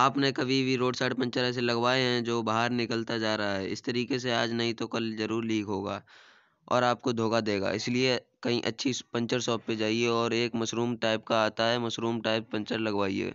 आपने कभी भी रोड साइड पंचर ऐसे लगवाए हैं जो बाहर निकलता जा रहा है इस तरीके से आज नहीं तो कल ज़रूर लीक होगा और आपको धोखा देगा इसलिए कहीं अच्छी पंचर शॉप पे जाइए और एक मशरूम टाइप का आता है मशरूम टाइप पंचर लगवाइए